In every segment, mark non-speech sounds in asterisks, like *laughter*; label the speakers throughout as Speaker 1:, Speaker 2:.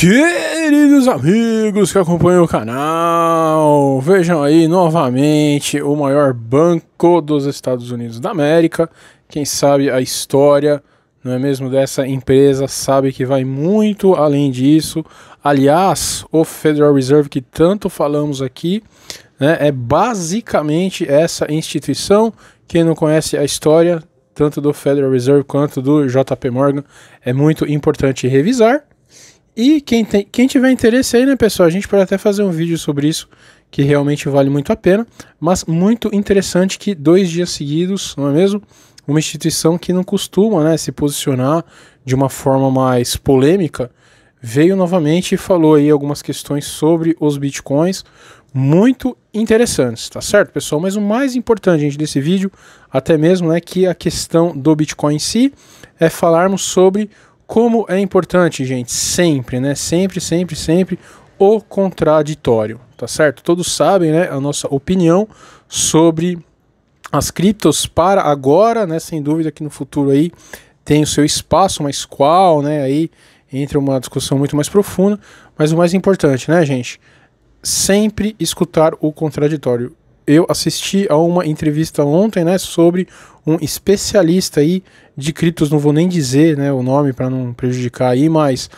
Speaker 1: Queridos amigos que acompanham o canal, vejam aí novamente o maior banco dos Estados Unidos da América. Quem sabe a história, não é mesmo, dessa empresa sabe que vai muito além disso. Aliás, o Federal Reserve que tanto falamos aqui né, é basicamente essa instituição. Quem não conhece a história, tanto do Federal Reserve quanto do JP Morgan, é muito importante revisar. E quem, tem, quem tiver interesse aí, né, pessoal, a gente pode até fazer um vídeo sobre isso, que realmente vale muito a pena, mas muito interessante que dois dias seguidos, não é mesmo? Uma instituição que não costuma né, se posicionar de uma forma mais polêmica, veio novamente e falou aí algumas questões sobre os bitcoins, muito interessantes, tá certo, pessoal? Mas o mais importante, gente, desse vídeo, até mesmo, né, que a questão do Bitcoin em si, é falarmos sobre como é importante, gente, sempre, né? Sempre, sempre, sempre o contraditório, tá certo? Todos sabem, né, a nossa opinião sobre as criptos para agora, né, sem dúvida que no futuro aí tem o seu espaço, mas qual, né, aí entra uma discussão muito mais profunda, mas o mais importante, né, gente, sempre escutar o contraditório eu assisti a uma entrevista ontem, né, sobre um especialista aí de criptos, não vou nem dizer, né, o nome para não prejudicar aí, mas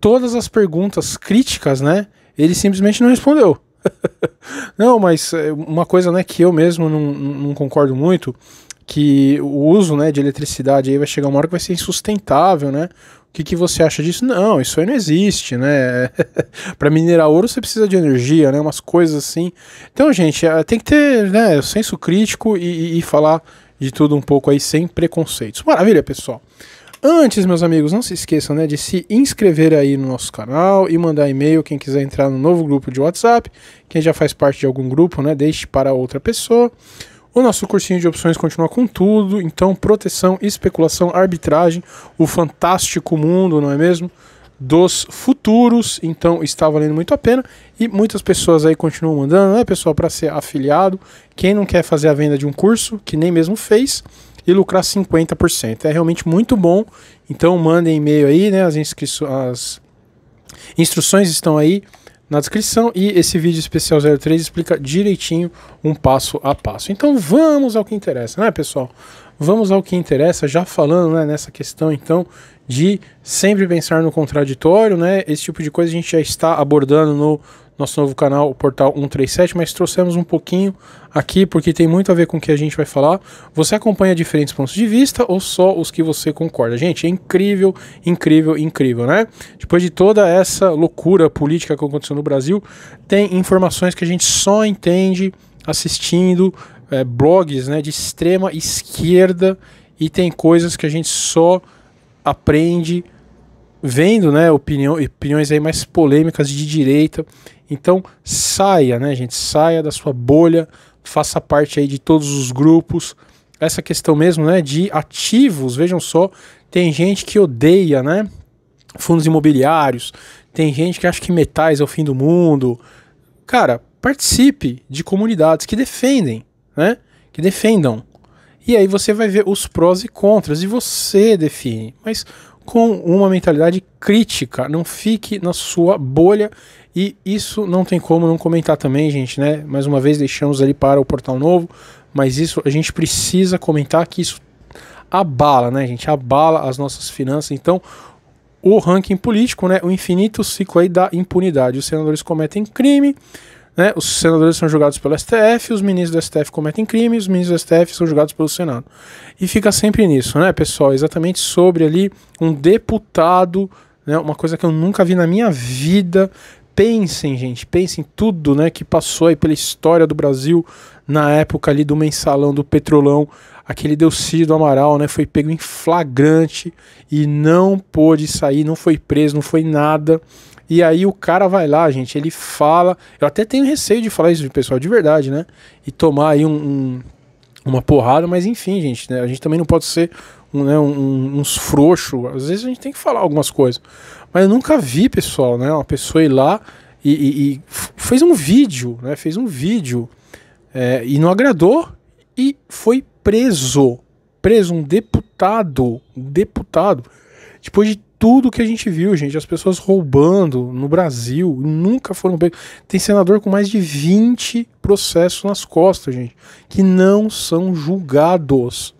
Speaker 1: todas as perguntas críticas, né, ele simplesmente não respondeu. *laughs* não, mas é, uma coisa, né, que eu mesmo não, não concordo muito, que o uso né, de eletricidade aí vai chegar uma hora que vai ser insustentável, né? que, que você acha disso? Não, isso aí não existe, né? *laughs* para minerar ouro você precisa de energia, né? Umas coisas assim. Então, gente, é, tem que ter né, senso crítico e, e, falar de tudo um pouco aí sem preconceitos. Maravilha, pessoal. Antes, meus amigos, não se esqueçam né, de se inscrever aí no nosso canal e mandar e-mail quem quiser entrar no novo grupo de WhatsApp, quem já faz parte de algum grupo, né, deixe para outra pessoa. O nosso cursinho de opções continua com tudo, então proteção, especulação, arbitragem, o fantástico mundo, não é mesmo? Dos futuros, então está valendo muito a pena e muitas pessoas aí continuam mandando, né, pessoal, para ser afiliado. Quem não quer fazer a venda de um curso, que nem mesmo fez, e lucrar 50%. É realmente muito bom. Então mandem e-mail aí, né? As, as instruções estão aí na descrição e esse vídeo especial 03 explica direitinho um passo a passo. Então vamos ao que interessa, né, pessoal? Vamos ao que interessa, já falando né, nessa questão então de sempre pensar no contraditório, né? Esse tipo de coisa a gente já está abordando no nosso novo canal, o Portal 137, mas trouxemos um pouquinho aqui porque tem muito a ver com o que a gente vai falar. Você acompanha diferentes pontos de vista ou só os que você concorda? Gente, é incrível, incrível, incrível, né? Depois de toda essa loucura política que aconteceu no Brasil, tem informações que a gente só entende assistindo é, blogs né, de extrema esquerda e tem coisas que a gente só aprende vendo né, opinião, opiniões aí mais polêmicas de direita. Então saia, né, gente? Saia da sua bolha, faça parte aí de todos os grupos. Essa questão mesmo né, de ativos, vejam só, tem gente que odeia né, fundos imobiliários, tem gente que acha que metais é o fim do mundo. Cara, participe de comunidades que defendem, né? Que defendam. E aí você vai ver os prós e contras e você define. Mas com uma mentalidade crítica. Não fique na sua bolha. E isso não tem como não comentar também, gente, né? Mais uma vez deixamos ali para o portal novo, mas isso a gente precisa comentar que isso abala, né, gente? Abala as nossas finanças. Então, o ranking político, né? O infinito ciclo aí da impunidade. Os senadores cometem crime, né? Os senadores são julgados pelo STF, os ministros do STF cometem crimes, os ministros do STF são julgados pelo Senado. E fica sempre nisso, né, pessoal? Exatamente sobre ali um deputado, né, uma coisa que eu nunca vi na minha vida. Pensem, gente, pensem tudo né, que passou aí pela história do Brasil na época ali do mensalão, do petrolão. Aquele Delcídio Amaral né, foi pego em flagrante e não pôde sair, não foi preso, não foi nada. E aí o cara vai lá, gente, ele fala. Eu até tenho receio de falar isso, pessoal, de verdade, né? E tomar aí um, um, uma porrada, mas enfim, gente, né? A gente também não pode ser um, né, um, uns frouxos. Às vezes a gente tem que falar algumas coisas. Mas eu nunca vi, pessoal, né? Uma pessoa ir lá e, e, e fez um vídeo, né? Fez um vídeo é, e não agradou e foi preso. Preso um deputado. Um deputado. Depois de tudo que a gente viu, gente. As pessoas roubando no Brasil nunca foram pegos. Tem senador com mais de 20 processos nas costas, gente, que não são julgados.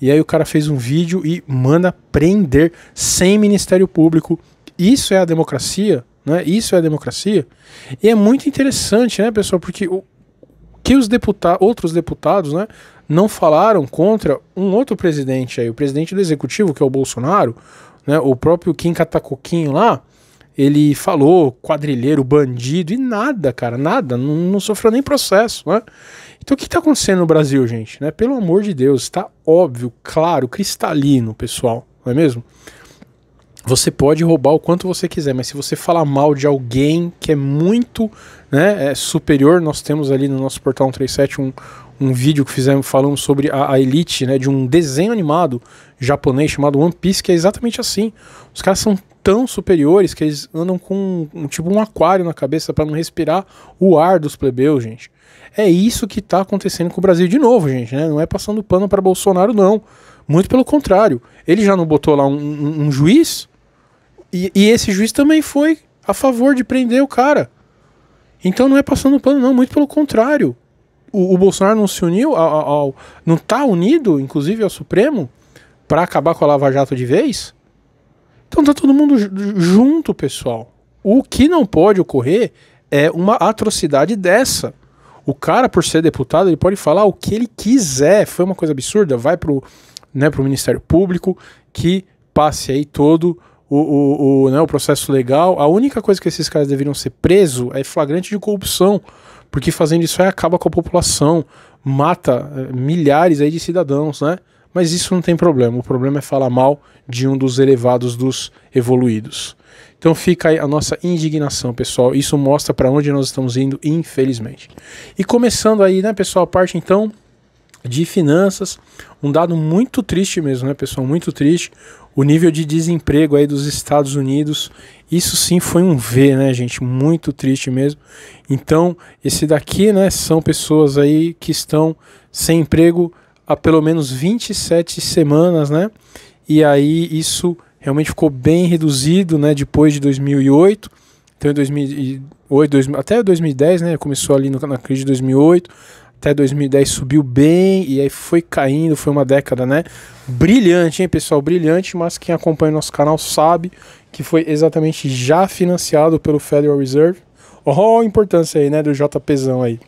Speaker 1: E aí o cara fez um vídeo e manda prender sem Ministério Público. Isso é a democracia, né? Isso é a democracia. E é muito interessante, né, pessoal, porque o que os deputados, outros deputados, né, não falaram contra um outro presidente aí, o presidente do executivo, que é o Bolsonaro, né? O próprio Kim Catacoquinho lá, ele falou quadrilheiro, bandido, e nada, cara, nada, não, não sofreu nem processo, né? Então o que está acontecendo no Brasil, gente? Né? Pelo amor de Deus, está óbvio, claro, cristalino, pessoal, não é mesmo? Você pode roubar o quanto você quiser, mas se você falar mal de alguém que é muito né, é superior, nós temos ali no nosso portal 137 um, um vídeo que fizemos falando sobre a, a elite né, de um desenho animado japonês chamado One Piece, que é exatamente assim. Os caras são tão superiores que eles andam com um, tipo um aquário na cabeça para não respirar o ar dos plebeus, gente. É isso que está acontecendo com o Brasil de novo, gente, né? Não é passando pano para Bolsonaro, não. Muito pelo contrário. Ele já não botou lá um, um, um juiz e, e esse juiz também foi a favor de prender o cara. Então não é passando pano, não. Muito pelo contrário. O, o Bolsonaro não se uniu, ao, ao, ao não está unido, inclusive, ao Supremo, para acabar com a Lava Jato de vez? Então tá todo mundo junto, pessoal. O que não pode ocorrer é uma atrocidade dessa. O cara, por ser deputado, ele pode falar o que ele quiser. Foi uma coisa absurda. Vai pro, né, pro Ministério Público que passe aí todo o, o, o, né, o processo legal. A única coisa que esses caras deveriam ser presos é flagrante de corrupção. Porque fazendo isso aí acaba com a população, mata eh, milhares aí de cidadãos, né? Mas isso não tem problema. O problema é falar mal de um dos elevados dos evoluídos. Então fica aí a nossa indignação, pessoal. Isso mostra para onde nós estamos indo, infelizmente. E começando aí, né, pessoal, a parte então de finanças, um dado muito triste mesmo, né, pessoal, muito triste. O nível de desemprego aí dos Estados Unidos, isso sim foi um V, né, gente, muito triste mesmo. Então, esse daqui, né, são pessoas aí que estão sem emprego há pelo menos 27 semanas, né? E aí isso realmente ficou bem reduzido, né? Depois de 2008, então em 2008, 2000, até 2010, né? Começou ali no, na crise de 2008, até 2010 subiu bem e aí foi caindo, foi uma década, né? Brilhante, hein, pessoal? Brilhante, mas quem acompanha nosso canal sabe que foi exatamente já financiado pelo Federal Reserve. Oh, a importância aí, né, do JPzão aí.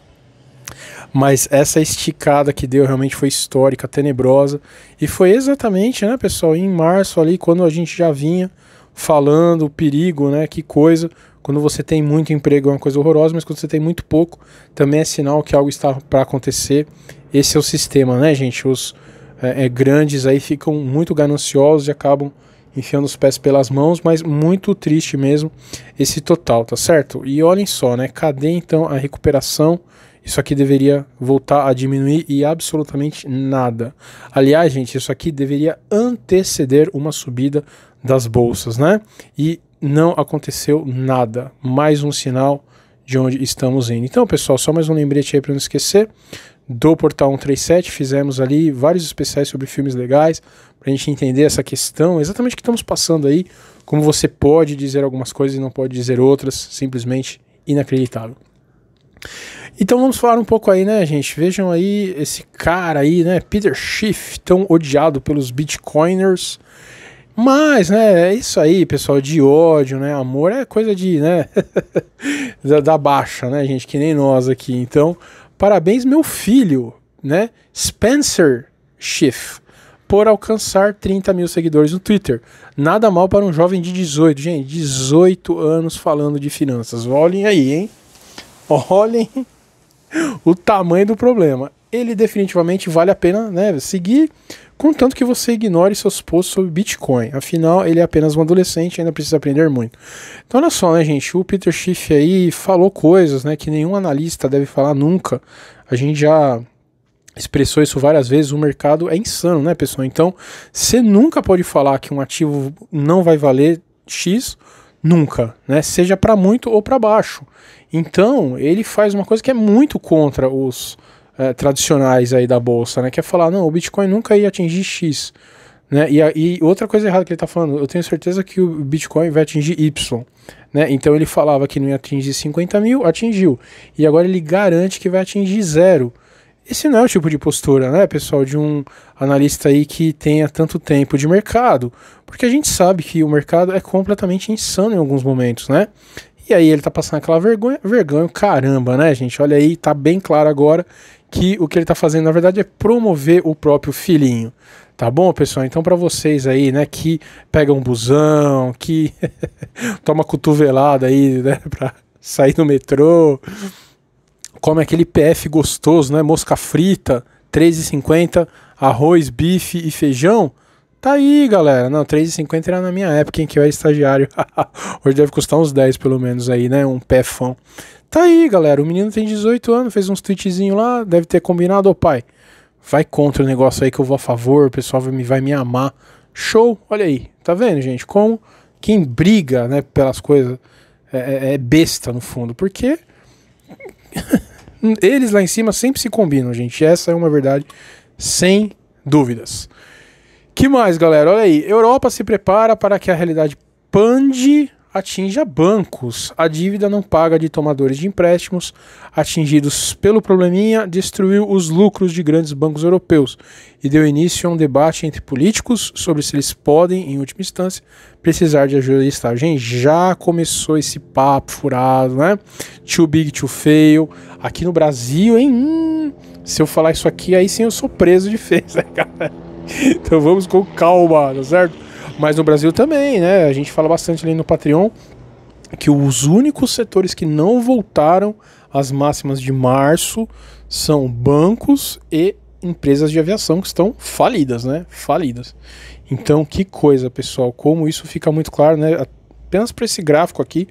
Speaker 1: Mas essa esticada que deu realmente foi histórica, tenebrosa. E foi exatamente, né, pessoal, em março ali, quando a gente já vinha falando o perigo, né, que coisa. Quando você tem muito emprego é uma coisa horrorosa, mas quando você tem muito pouco, também é sinal que algo está para acontecer. Esse é o sistema, né, gente? Os é, é, grandes aí ficam muito gananciosos e acabam enfiando os pés pelas mãos, mas muito triste mesmo esse total, tá certo? E olhem só, né? Cadê então a recuperação isso aqui deveria voltar a diminuir e absolutamente nada. Aliás, gente, isso aqui deveria anteceder uma subida das bolsas, né? E não aconteceu nada. Mais um sinal de onde estamos indo. Então, pessoal, só mais um lembrete aí para não esquecer do Portal 137. Fizemos ali vários especiais sobre filmes legais para a gente entender essa questão, exatamente o que estamos passando aí, como você pode dizer algumas coisas e não pode dizer outras, simplesmente inacreditável. Então vamos falar um pouco aí, né, gente? Vejam aí esse cara aí, né, Peter Schiff, tão odiado pelos bitcoiners. Mas, né, é isso aí, pessoal, de ódio, né? Amor é coisa de, né, *laughs* da, da, baixa, né, gente, que nem nós aqui. Então, parabéns meu filho, né, Spencer Schiff, por alcançar 30 mil seguidores no Twitter. Nada mal para um jovem de 18, gente, 18 anos falando de finanças. Olhem aí, hein? Olhem o tamanho do problema. Ele definitivamente vale a pena né, seguir, contanto que você ignore seus posts sobre Bitcoin. Afinal, ele é apenas um adolescente e ainda precisa aprender muito. Então, olha só, né, gente? O Peter Schiff aí falou coisas né, que nenhum analista deve falar nunca. A gente já expressou isso várias vezes, o mercado é insano, né, pessoal? Então, você nunca pode falar que um ativo não vai valer X, nunca, né? Seja para muito ou para baixo. Então, ele faz uma coisa que é muito contra os é, tradicionais aí da bolsa, né? Que é falar, não, o Bitcoin nunca ia atingir X. Né? E, a, e outra coisa errada que ele está falando, eu tenho certeza que o Bitcoin vai atingir Y. Né? Então ele falava que não ia atingir 50 mil, atingiu. E agora ele garante que vai atingir zero. Esse não é o tipo de postura, né, pessoal, de um analista aí que tenha tanto tempo de mercado. Porque a gente sabe que o mercado é completamente insano em alguns momentos, né? E aí ele tá passando aquela vergonha, vergonha, caramba, né, gente? Olha aí, tá bem claro agora que o que ele tá fazendo na verdade é promover o próprio filhinho. Tá bom, pessoal? Então para vocês aí, né, que pega um busão, que *laughs* toma cotovelada aí, né, *laughs* para sair no metrô, come aquele PF gostoso, né, mosca frita, 3,50, arroz, bife e feijão, Tá aí, galera. Não, 3,50 era na minha época em que eu era estagiário. *laughs* Hoje deve custar uns 10 pelo menos aí, né? Um pé fã. Tá aí, galera. O menino tem 18 anos, fez uns tweetzinhos lá, deve ter combinado, ô pai. Vai contra o negócio aí que eu vou a favor, o pessoal vai me, vai me amar. Show, olha aí. Tá vendo, gente? Como quem briga, né, pelas coisas é, é, é besta no fundo, porque *laughs* eles lá em cima sempre se combinam, gente. Essa é uma verdade sem dúvidas que mais, galera? Olha aí. Europa se prepara para que a realidade pande atinja bancos. A dívida não paga de tomadores de empréstimos atingidos pelo probleminha destruiu os lucros de grandes bancos europeus e deu início a um debate entre políticos sobre se eles podem, em última instância, precisar de ajuda de Estado. Gente, já começou esse papo furado, né? Too big to fail. Aqui no Brasil, hein? Hum, se eu falar isso aqui, aí sim eu sou preso de fez, né, cara? *laughs* *laughs* então vamos com calma, tá certo? Mas no Brasil também, né? A gente fala bastante ali no Patreon que os únicos setores que não voltaram às máximas de março são bancos e empresas de aviação que estão falidas, né? Falidas. Então, que coisa, pessoal, como isso fica muito claro, né? Apenas para esse gráfico aqui,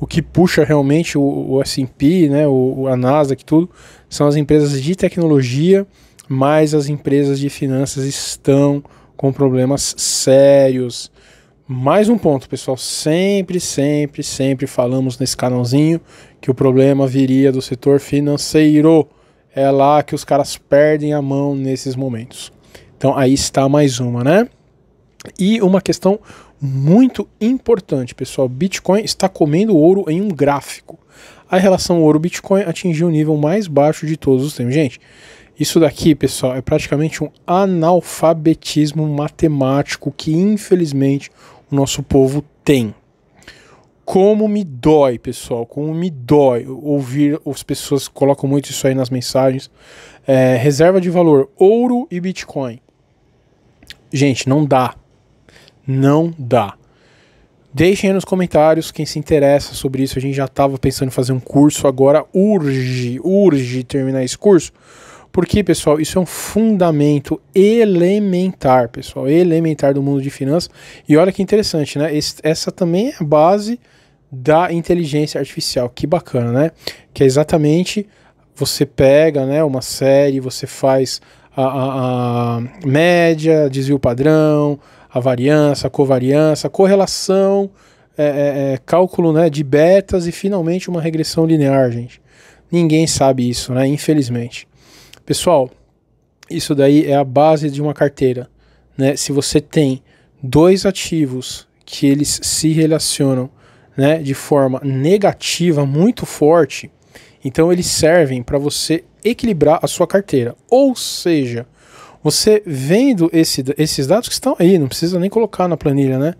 Speaker 1: o que puxa realmente o, o S&P, né, o, a que tudo, são as empresas de tecnologia, mais as empresas de finanças estão com problemas sérios. Mais um ponto, pessoal. Sempre, sempre, sempre falamos nesse canalzinho que o problema viria do setor financeiro. É lá que os caras perdem a mão nesses momentos. Então aí está mais uma, né? E uma questão muito importante, pessoal. Bitcoin está comendo ouro em um gráfico. A relação ouro-Bitcoin atingiu o nível mais baixo de todos os tempos. Gente, isso daqui, pessoal, é praticamente um analfabetismo matemático que, infelizmente, o nosso povo tem. Como me dói, pessoal, como me dói ouvir as pessoas colocam muito isso aí nas mensagens. É, reserva de valor, ouro e Bitcoin. Gente, não dá. Não dá. Deixem aí nos comentários quem se interessa sobre isso. A gente já estava pensando em fazer um curso, agora urge, urge terminar esse curso porque, pessoal, isso é um fundamento elementar, pessoal, elementar do mundo de finanças. E olha que interessante, né? Esse, essa também é a base da inteligência artificial. Que bacana, né? Que é exatamente você pega, né, uma série, você faz a, a, a média, desvio padrão, a variância, a covariância, a correlação, é, é, é, cálculo né, de betas e finalmente uma regressão linear, gente. Ninguém sabe isso, né? Infelizmente. Pessoal, isso daí é a base de uma carteira. Né? Se você tem dois ativos que eles se relacionam né, de forma negativa muito forte, então eles servem para você equilibrar a sua carteira. Ou seja, você vendo esse, esses dados que estão aí, não precisa nem colocar na planilha, né?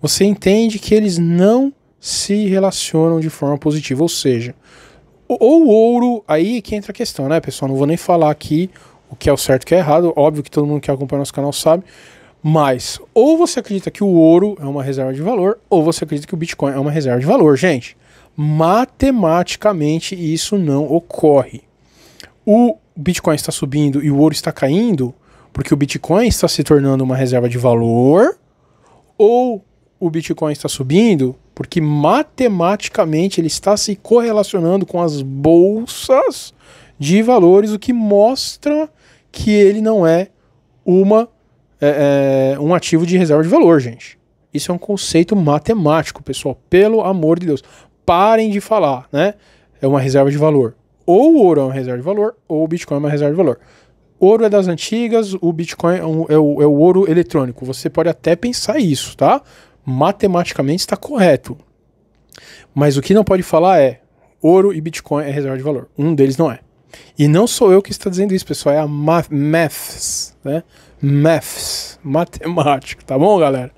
Speaker 1: Você entende que eles não se relacionam de forma positiva, ou seja, ou o ouro, aí é que entra a questão, né, pessoal? Não vou nem falar aqui o que é o certo e o que é errado. Óbvio que todo mundo que acompanha nosso canal sabe. Mas, ou você acredita que o ouro é uma reserva de valor, ou você acredita que o Bitcoin é uma reserva de valor. Gente, matematicamente isso não ocorre. O Bitcoin está subindo e o ouro está caindo porque o Bitcoin está se tornando uma reserva de valor, ou o Bitcoin está subindo porque matematicamente ele está se correlacionando com as bolsas de valores, o que mostra que ele não é uma é, é, um ativo de reserva de valor, gente. Isso é um conceito matemático, pessoal. Pelo amor de Deus, parem de falar, né? É uma reserva de valor. Ou o ouro é uma reserva de valor, ou o Bitcoin é uma reserva de valor. Ouro é das antigas, o Bitcoin é, um, é o, é o ouro eletrônico. Você pode até pensar isso, tá? matematicamente está correto. Mas o que não pode falar é ouro e Bitcoin é reserva de valor. Um deles não é. E não sou eu que está dizendo isso, pessoal, é a math, Maths, né? Maths, matemática, tá bom, galera?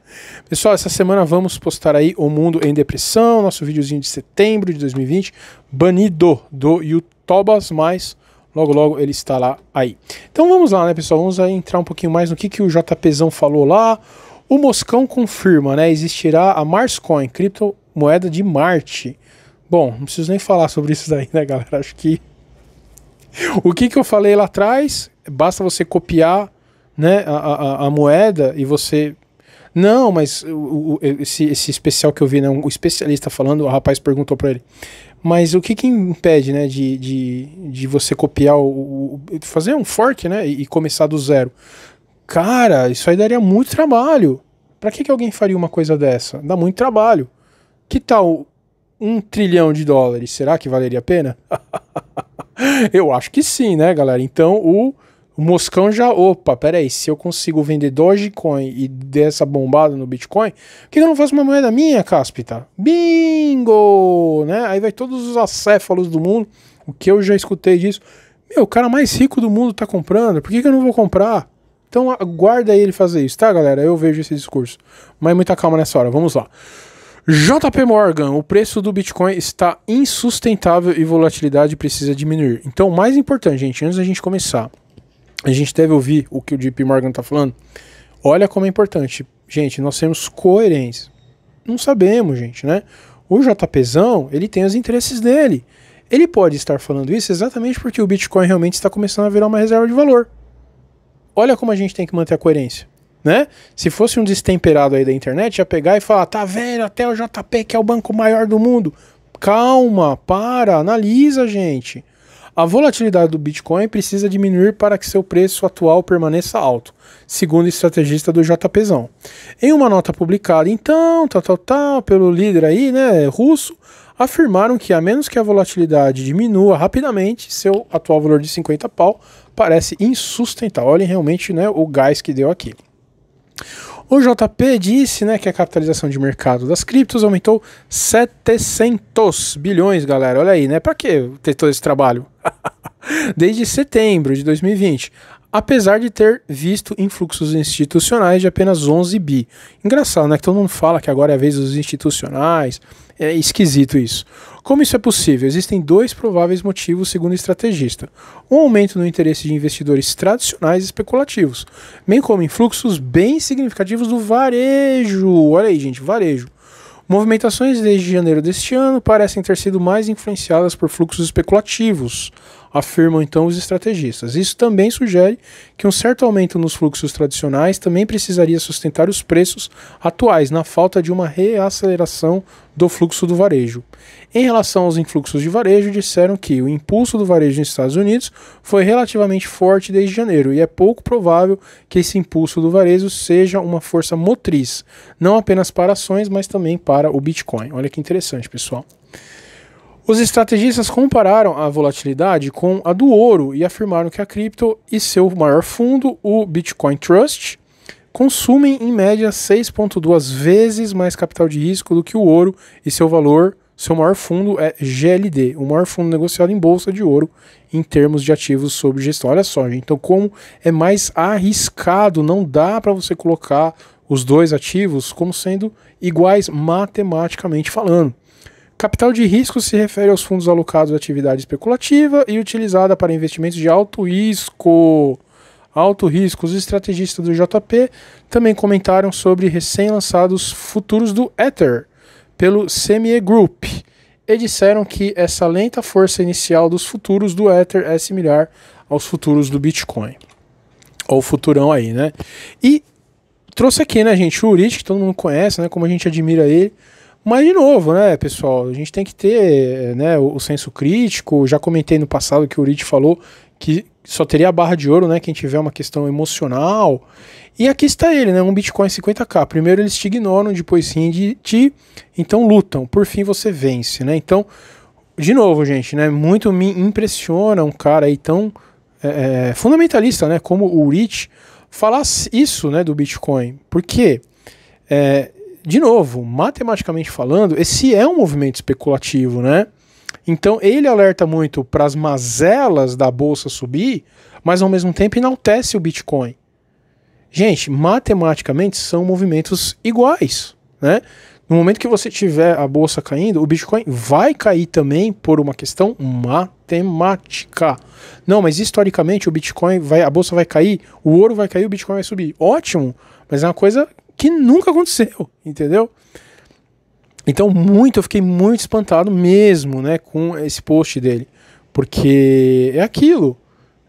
Speaker 1: Pessoal, essa semana vamos postar aí O Mundo em Depressão, nosso videozinho de setembro de 2020, banido do YouTube, mas logo logo ele está lá aí. Então vamos lá, né, pessoal? Vamos aí entrar um pouquinho mais no que, que o JPzão falou lá, o Moscão confirma, né? Existirá a Marscoin, criptomoeda de Marte. Bom, não preciso nem falar sobre isso daí, né, galera? Acho que. O que, que eu falei lá atrás? Basta você copiar né, a, a, a moeda e você. Não, mas o, o, esse, esse especial que eu vi, né, um, o especialista falando, o rapaz perguntou para ele. Mas o que, que impede né, de, de, de você copiar o, o. fazer um fork né, e começar do zero? Cara, isso aí daria muito trabalho. Para que, que alguém faria uma coisa dessa? Dá muito trabalho. Que tal um trilhão de dólares? Será que valeria a pena? *laughs* eu acho que sim, né, galera? Então o Moscão já. Opa, peraí. Se eu consigo vender Dogecoin e dessa bombada no Bitcoin, por que eu não faço uma moeda minha, Caspita? Bingo! Né? Aí vai todos os acéfalos do mundo. O que eu já escutei disso. Meu, o cara mais rico do mundo tá comprando. Por que, que eu não vou comprar? Então aguarda ele fazer isso, tá, galera? Eu vejo esse discurso. Mas muita calma nessa hora, vamos lá. JP Morgan, o preço do Bitcoin está insustentável e volatilidade precisa diminuir. Então, mais importante, gente, antes da gente começar, a gente deve ouvir o que o JP Morgan está falando. Olha como é importante. Gente, nós temos coerência. Não sabemos, gente, né? O JPzão, ele tem os interesses dele. Ele pode estar falando isso exatamente porque o Bitcoin realmente está começando a virar uma reserva de valor. Olha como a gente tem que manter a coerência. Né? Se fosse um destemperado aí da internet, ia pegar e falar: tá vendo, até o JP, que é o banco maior do mundo. Calma, para, analisa, gente. A volatilidade do Bitcoin precisa diminuir para que seu preço atual permaneça alto, segundo o estrategista do JPzão. Em uma nota publicada, então, tal, tal, tal, pelo líder aí, né, russo, afirmaram que, a menos que a volatilidade diminua rapidamente, seu atual valor de 50 pau parece insustentável. Olhem realmente né, o gás que deu aqui. O JP disse né, que a capitalização de mercado das criptos aumentou 700 bilhões, galera. Olha aí, né? Para que ter todo esse trabalho? *laughs* Desde setembro de 2020, apesar de ter visto influxos institucionais de apenas 11 bi. Engraçado, né? Que todo mundo fala que agora é a vez dos institucionais. É esquisito isso. Como isso é possível? Existem dois prováveis motivos, segundo o estrategista: um aumento no interesse de investidores tradicionais e especulativos, bem como influxos bem significativos do varejo. Olha aí, gente, varejo. Movimentações desde janeiro deste ano parecem ter sido mais influenciadas por fluxos especulativos afirmam então os estrategistas. Isso também sugere que um certo aumento nos fluxos tradicionais também precisaria sustentar os preços atuais, na falta de uma reaceleração do fluxo do varejo. Em relação aos influxos de varejo, disseram que o impulso do varejo nos Estados Unidos foi relativamente forte desde janeiro e é pouco provável que esse impulso do varejo seja uma força motriz, não apenas para ações, mas também para o Bitcoin. Olha que interessante, pessoal. Os estrategistas compararam a volatilidade com a do ouro e afirmaram que a cripto e seu maior fundo, o Bitcoin Trust, consumem em média 6,2 vezes mais capital de risco do que o ouro e seu valor, seu maior fundo é GLD, o maior fundo negociado em bolsa de ouro em termos de ativos sob gestão. Olha só, gente, então como é mais arriscado, não dá para você colocar os dois ativos como sendo iguais matematicamente falando. Capital de risco se refere aos fundos alocados à atividade especulativa e utilizada para investimentos de alto risco. Alto risco. Os estrategistas do JP também comentaram sobre recém-lançados futuros do Ether pelo CME Group e disseram que essa lenta força inicial dos futuros do Ether é similar aos futuros do Bitcoin. Ou futurão aí, né? E trouxe aqui, né, gente, o URIT, que todo mundo conhece, né, como a gente admira ele. Mas, de novo, né, pessoal, a gente tem que ter eh, né, o, senso crítico. Já comentei no passado que o Urit falou que só teria a barra de ouro, né, quem tiver uma questão emocional. E aqui está ele, né, um Bitcoin 50k. Primeiro eles te ignoram, depois sim de ti, então lutam. Por fim você vence, né? Então, de novo, gente, né, muito me impressiona um cara aí tão é, fundamentalista, né, como o Rich falar isso, né, do Bitcoin. Porque é, de novo, matematicamente falando, esse é um movimento especulativo, né? Então ele alerta muito para as mazelas da bolsa subir, mas ao mesmo tempo enaltece o Bitcoin. Gente, matematicamente são movimentos iguais, né? No momento que você tiver a bolsa caindo, o Bitcoin vai cair também por uma questão matemática. Não, mas historicamente o Bitcoin vai, a bolsa vai cair, o ouro vai cair, o Bitcoin vai subir. Ótimo, mas é uma coisa que nunca aconteceu, entendeu? Então, muito, eu fiquei muito espantado mesmo, né, com esse post dele, porque é aquilo,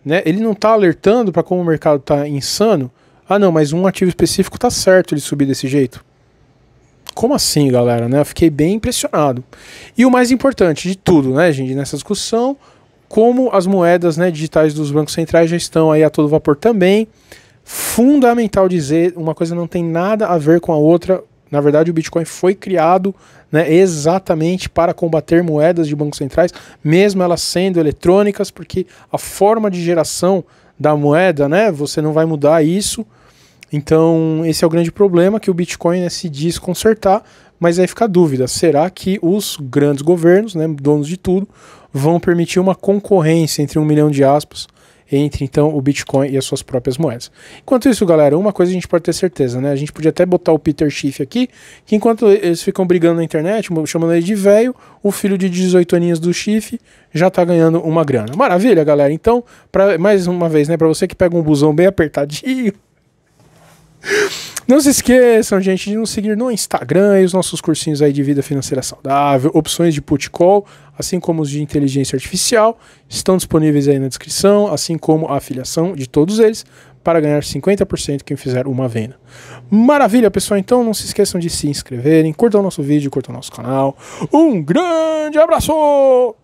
Speaker 1: né? Ele não está alertando para como o mercado está insano. Ah, não, mas um ativo específico tá certo ele subir desse jeito. Como assim, galera, né? Eu fiquei bem impressionado. E o mais importante de tudo, né, gente, nessa discussão, como as moedas, né, digitais dos bancos centrais já estão aí a todo vapor também fundamental dizer uma coisa não tem nada a ver com a outra. Na verdade, o Bitcoin foi criado né, exatamente para combater moedas de bancos centrais, mesmo elas sendo eletrônicas, porque a forma de geração da moeda, né, você não vai mudar isso. Então, esse é o grande problema que o Bitcoin né, se diz consertar, mas aí fica a dúvida: será que os grandes governos, né, donos de tudo, vão permitir uma concorrência entre um milhão de aspas entre então o Bitcoin e as suas próprias moedas. Enquanto isso, galera, uma coisa a gente pode ter certeza, né? A gente podia até botar o Peter Schiff aqui, que enquanto eles ficam brigando na internet, chamando ele de velho, o filho de 18 aninhos do Schiff já tá ganhando uma grana. Maravilha, galera. Então, pra, mais uma vez, né, para você que pega um busão bem apertadinho, não se esqueçam, gente, de nos seguir no Instagram e os nossos cursinhos aí de vida financeira saudável, opções de put call, assim como os de inteligência artificial, estão disponíveis aí na descrição, assim como a afiliação de todos eles, para ganhar 50% quem fizer uma venda. Maravilha, pessoal! Então não se esqueçam de se inscreverem, curtam o nosso vídeo, curtam o nosso canal. Um grande abraço!